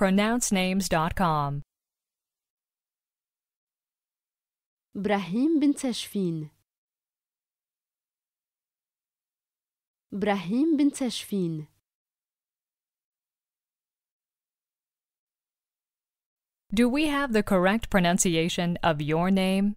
pronouncenames.com. Brahim bin Tashfin. Brahim bin Tashfin. Do we have the correct pronunciation of your name?